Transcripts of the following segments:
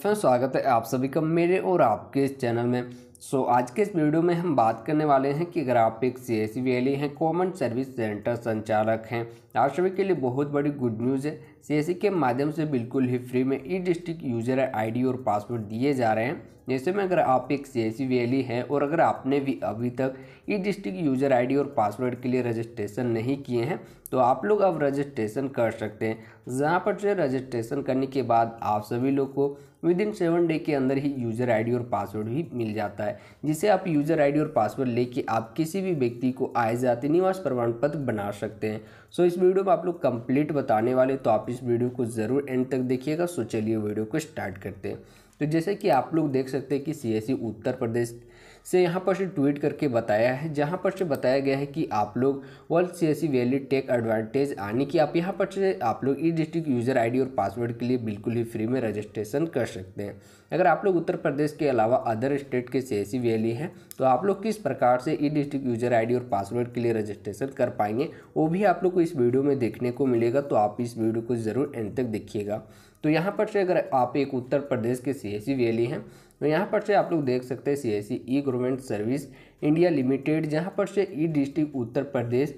friend स्वागत है आप सभी का मेरे और आपके इस चैनल में सो so, आज के इस वीडियो में हम बात करने वाले हैं कि अगर आप एक सी एस वी हैं कॉमन सर्विस सेंटर संचालक हैं आप सभी के लिए बहुत बड़ी गुड न्यूज़ है सी e के माध्यम से बिल्कुल ही फ्री में ई डिस्ट्रिक्ट यूज़र आईडी और पासवर्ड दिए जा रहे हैं जैसे में अगर आप एक सी एस e हैं और अगर आपने भी अभी तक ई डिस्ट्रिक्ट यूज़र आई और पासवर्ड के लिए रजिस्ट्रेशन नहीं किए हैं तो आप लोग अब रजिस्ट्रेशन कर सकते हैं जहाँ पर जो रजिस्ट्रेशन करने के बाद आप सभी लोग को विद इन सेवन डे के अंदर ही यूज़र आई और पासवर्ड भी मिल जाता है है जिसे आप यूज़र आईडी और पासवर्ड लेके आप किसी भी व्यक्ति को आय जाति निवास प्रमाण पत्र बना सकते हैं सो इस वीडियो में आप लोग कंप्लीट बताने वाले तो आप इस वीडियो को ज़रूर एंड तक देखिएगा सो चलिए वीडियो को स्टार्ट करते हैं तो जैसे कि आप लोग देख सकते हैं कि सी e उत्तर प्रदेश से यहाँ पर से ट्वीट करके बताया है जहाँ पर से बताया गया है कि आप लोग world C S valley tech advantage यानी कि आप यहाँ पर से आप लोग ई डिस्ट्रिक्ट यूज़र आईडी और पासवर्ड के लिए बिल्कुल ही फ्री में रजिस्ट्रेशन कर सकते हैं अगर आप लोग उत्तर प्रदेश के अलावा अदर स्टेट के सी एस वैली हैं तो आप लोग किस प्रकार से ई डिस्ट्रिक्ट यूज़र डी और पासवर्ड के लिए रजिस्ट्रेशन कर पाएंगे वो भी आप लोग को इस वीडियो में देखने को मिलेगा तो आप इस वीडियो को ज़रूर एंड तक देखिएगा तो यहाँ पर से अगर आप एक उत्तर प्रदेश के सी एस वैली हैं तो यहाँ पर से आप लोग देख सकते हैं C C E government service India limited यहाँ पर से ई डिस्ट्रिक्ट उत्तर प्रदेश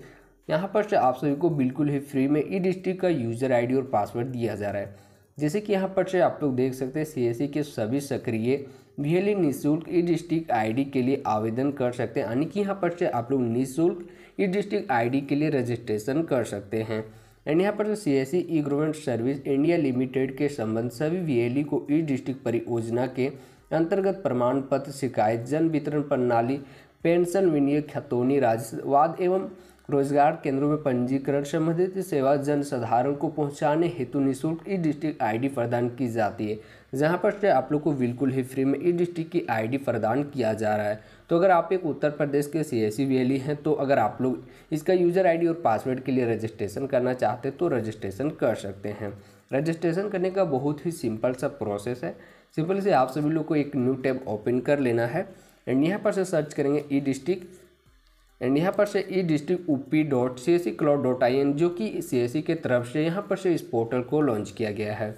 यहाँ पर से आप सभी को बिल्कुल ही फ्री में ई e डिस्ट्रिक्ट का यूज़र आईडी और पासवर्ड दिया जा रहा है जैसे कि यहाँ पर से आप लोग देख सकते हैं सी के सभी सक्रिय वीएलई निःशुल्क ई डिस्ट्रिक्ट आई के लिए आवेदन कर सकते हैं यानी कि यहाँ पर से आप लोग निःशुल्क ई डिस्ट्रिक्ट आई के लिए रजिस्ट्रेशन कर सकते हैं एंड यहाँ पर C S E government service India limited के संबंध सभी वीएलई को ई e डिस्ट्रिक्ट परियोजना के अंतर्गत प्रमाण पत्र शिकायत जन वितरण प्रणाली पेंशन विनियोग खतौनी राजवाद एवं रोजगार केंद्रों में पंजीकरण संबंधित सेवा जन साधारण को पहुंचाने हेतु निशुल्क ई डिस्ट्रिक्ट आईडी प्रदान की जाती है जहां पर से आप लोग को बिल्कुल ही फ्री में ई डिस्ट्रिक्ट की आईडी प्रदान किया जा रहा है तो अगर आप एक उत्तर प्रदेश के सी एस वैली हैं तो अगर आप लोग इसका यूज़र आईडी और पासवर्ड के लिए रजिस्ट्रेशन करना चाहते हैं तो रजिस्ट्रेशन कर सकते हैं रजिस्ट्रेशन करने का बहुत ही सिंपल सा प्रोसेस है सिंपल से आप सभी लोग को एक न्यू टैब ओपन कर लेना है एंड यहाँ पर से सर्च करेंगे ई डिस्ट्रिक्ट एंड यहाँ पर से e district O P dot C S C cloud dot I N जो कि सी एस सी के तरफ से यहाँ पर से इस पोर्टल को लॉन्च किया गया है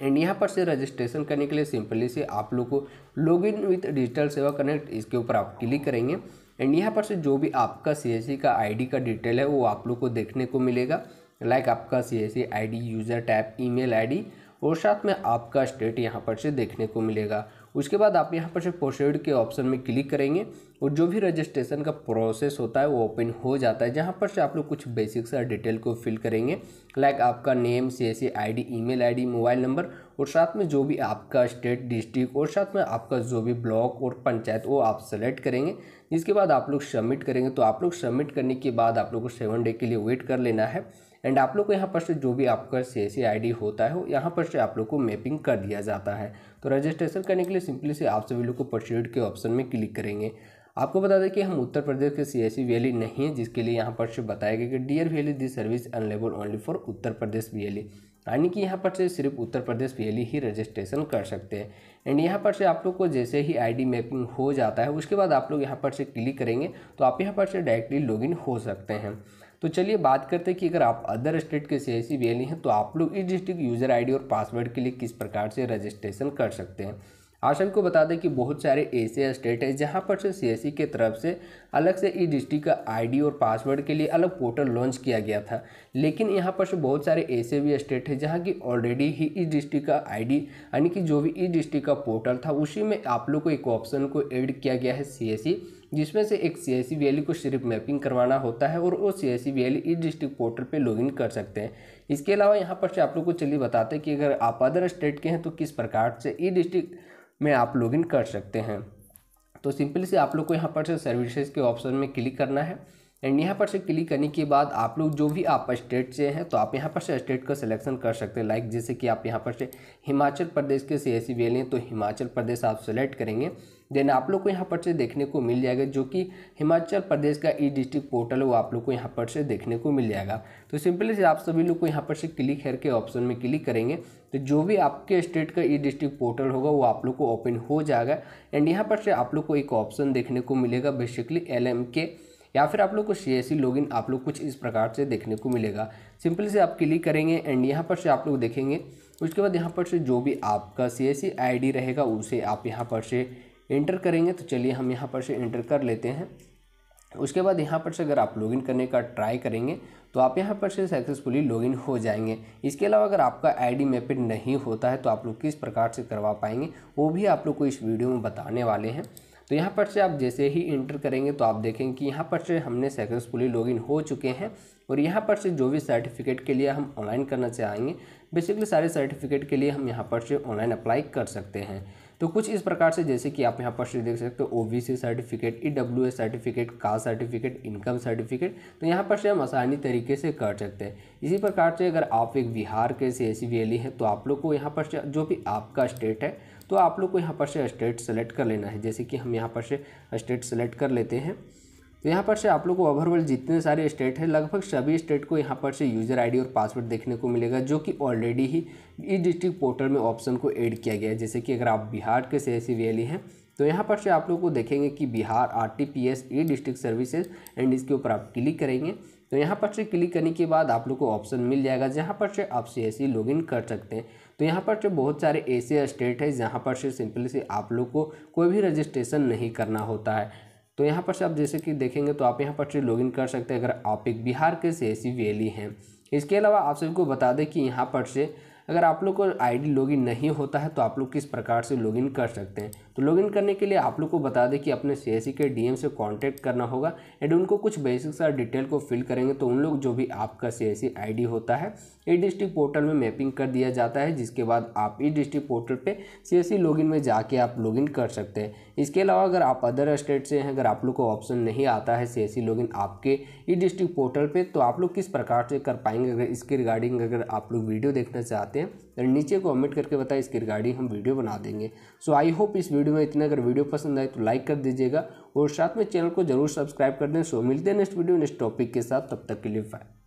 एंड यहाँ पर से रजिस्ट्रेशन करने के लिए सिंपली से आप लोग को log in with digital Seva connect इसके ऊपर आप क्लिक करेंगे एंड यहाँ पर से जो भी आपका सी एस सी का आईडी का डिटेल है वो आप लोग को देखने को मिलेगा लाइक आपका C S ID user tap email ID और साथ में आपका स्टेट यहाँ पर से देखने को मिलेगा उसके बाद आप यहाँ पर से पोस्टेड के ऑप्शन में क्लिक करेंगे और जो भी रजिस्ट्रेशन का प्रोसेस होता है वो ओपन हो जाता है जहाँ पर से आप लोग कुछ बेसिक सा डिटेल को फिल करेंगे लाइक आपका name C S ID I mobile number और साथ में जो भी आपका स्टेट डिस्ट्रिक्ट और साथ में आपका जो भी ब्लॉक और पंचायत वो आप सेलेक्ट करेंगे जिसके बाद आप लोग सबमिट करेंगे तो आप लोग सबमिट करने के बाद आप लोग को सेवन डे के लिए वेट कर लेना है एंड आप लोग को यहाँ पर से जो भी आपका सी एस आई होता है वो यहाँ पर से आप लोग को मैपिंग कर दिया जाता है तो रजिस्ट्रेशन करने के लिए सिंपली से आप सभी लोग को प्रोसीड के ऑप्शन में क्लिक करेंगे आपको बता दें कि हम उत्तर प्रदेश के सी एस वैली नहीं है जिसके लिए यहाँ पर से बताया गया कि dear valley this service available only for Uttar Pradesh valley यानी कि यहाँ पर से सिर्फ उत्तर प्रदेश वैली e ही रजिस्ट्रेशन कर सकते हैं एंड यहाँ पर से आप लोग को जैसे ही आईडी मैपिंग हो जाता है उसके बाद आप लोग यहाँ पर से क्लिक करेंगे तो आप यहाँ पर से डायरेक्टली लॉगिन हो सकते हैं तो चलिए बात करते हैं कि अगर आप अदर स्टेट के सी आई e हैं तो आप लोग इस डिस्ट्रिक्ट यूज़र आई और पासवर्ड के लिए किस प्रकार से रजिस्ट्रेशन कर सकते हैं आशन को बता दें कि बहुत सारे ऐसे स्टेट हैं जहां पर से सीएससी e के तरफ से अलग से ई e डिस्ट्रिक्ट का आईडी और पासवर्ड के लिए अलग पोर्टल लॉन्च किया गया था लेकिन यहां पर से बहुत सारे ऐसे भी स्टेट हैं जहां की ऑलरेडी ही ई e डिस्ट्रिक्ट का आईडी यानी कि जो भी ई डिस्ट्रिक्ट का पोर्टल था उसी में आप लोग को एक ऑप्शन को एड किया गया है सी जिसमें से एक सी आई वैली को सिर्फ मैपिंग करवाना होता है और वो C I valley e district portal पे लॉगिन कर सकते हैं इसके अलावा यहाँ पर से आप लोग को चलिए बताते हैं कि अगर आप अदर स्टेट के हैं तो किस प्रकार से ई e डिस्ट्रिक्ट में आप लॉगिन कर सकते हैं तो सिंपली से आप लोग को यहाँ पर से सर्विसेज के ऑप्शन में क्लिक करना है एंड यहाँ पर से क्लिक करने के बाद आप लोग जो भी आप स्टेट से हैं तो आप यहाँ पर से स्टेट का सिलेक्शन कर सकते हैं लाइक जैसे कि आप यहाँ पर से हिमाचल प्रदेश के सी एस सी तो हिमाचल प्रदेश आप सेलेक्ट करेंगे देन आप लोग को यहाँ पर से देखने को मिल जाएगा जो कि हिमाचल प्रदेश का ई डिस्ट्रिक्ट पोर्टल वो आप लोग को यहाँ पर से देखने को मिल जाएगा तो सिंपली से आप सभी लोग को यहाँ पर से क्लिक करके ऑप्शन में क्लिक करेंगे तो जो भी आपके स्टेट का ई डिस्ट्रिक्ट पोर्टल होगा वो आप लोग को ओपन हो जाएगा एंड यहाँ पर से आप लोग को एक ऑप्शन देखने को मिलेगा बेसिकली एल के या फिर आप लोग को सी लॉगिन e आप लोग कुछ इस प्रकार से देखने को मिलेगा सिंपल से आप क्लिक करेंगे एंड यहाँ पर से आप लोग देखेंगे उसके बाद यहाँ पर से जो भी आपका सी एस आईडी रहेगा उसे आप यहाँ पर से इंटर करेंगे तो चलिए हम यहाँ पर से इंटर कर लेते हैं उसके बाद यहाँ पर से अगर आप लॉगिन करने का ट्राई करेंगे तो आप यहाँ पर से सक्सेसफुली लॉगिन हो जाएंगे इसके अलावा अगर आपका आईडी मैपिड नहीं होता है तो आप लोग किस प्रकार से करवा पाएंगे वो भी आप लोग को इस वीडियो में बताने वाले हैं तो यहाँ पर से आप जैसे ही इंटर करेंगे तो आप देखेंगे कि यहाँ पर से हमने सक्सेसफुली लॉगिन हो चुके हैं और यहाँ पर से जो भी सर्टिफिकेट के लिए हम ऑनलाइन करना चाहेंगे बेसिकली सारे सर्टिफिकेट के लिए हम यहाँ पर से ऑनलाइन अप्लाई कर सकते हैं तो कुछ इस प्रकार से जैसे कि आप यहाँ पर से देख सकते हो ओ certificate e certificate caste certificate income certificate तो यहाँ पर से हम आसानी तरीके से कर सकते हैं इसी प्रकार से अगर आप एक बिहार के सी एस e हैं तो आप लोग को यहाँ पर से जो भी आपका स्टेट है तो आप लोग को यहाँ पर से स्टेट सेलेक्ट कर लेना है जैसे कि हम यहाँ पर से स्टेट सेलेक्ट कर लेते हैं तो यहाँ पर से आप लोग को ओवरऑल जितने सारे स्टेट हैं लगभग सभी स्टेट को यहाँ पर से यूज़र आईडी और पासवर्ड देखने को मिलेगा जो कि ऑलरेडी ही ई डिस्ट्रिक्ट पोर्टल में ऑप्शन को ऐड किया गया है जैसे कि अगर आप बिहार के से सी वैली हैं तो यहाँ पर से आप लोग को देखेंगे कि Bihar R T P S e district services and इसके ऊपर आप क्लिक करेंगे तो यहाँ पर से क्लिक करने के बाद आप लोग को ऑप्शन मिल जाएगा जहाँ पर से आप सी एस लॉगिन कर सकते हैं तो यहाँ पर जो बहुत सारे ऐसे स्टेट है जहाँ पर से सिंपली से आप लोग को कोई भी रजिस्ट्रेशन नहीं करना होता है तो यहाँ पर से आप जैसे कि देखेंगे तो आप यहाँ पर से लॉगिन कर सकते हैं अगर आप एक बिहार के सियासी वैली हैं इसके अलावा आप सबको बता दें कि यहाँ पर से अगर आप लोग को आईडी लॉगिन नहीं होता है तो आप लोग किस प्रकार से लॉगिन कर सकते हैं तो लॉगिन करने के लिए आप लोग को बता दें कि अपने सी e के डीएम से कांटेक्ट करना होगा एंड उनको कुछ बेसिक सा डिटेल को फिल करेंगे तो उन लोग जो भी आपका सी आईडी e होता है ई डिस्ट्रिक्ट पोर्टल में मैपिंग कर दिया जाता है जिसके बाद आप ई डिस्ट्रिक्ट पोर्टल पर सी एस लॉगिन में जाके आप लॉगिन कर सकते हैं इसके अलावा अगर आप अदर स्टेट से हैं अगर आप लोग को ऑप्शन नहीं आता है सी लॉगिन e आपके ई डिस्ट्रिक्ट पोर्टल पर तो आप लोग किस प्रकार से कर पाएंगे अगर इसके रिगार्डिंग अगर आप लोग वीडियो देखना चाहते सकते हैं और नीचे कमेंट करके बताएं इसके रिगार्डिंग हम वीडियो बना देंगे सो आई होप इस वीडियो में इतना अगर वीडियो पसंद आए तो लाइक कर दीजिएगा और साथ में चैनल को जरूर सब्सक्राइब कर दें सो मिलते हैं नेक्स्ट वीडियो नेक्स्ट टॉपिक के साथ तब तक के लिए बाय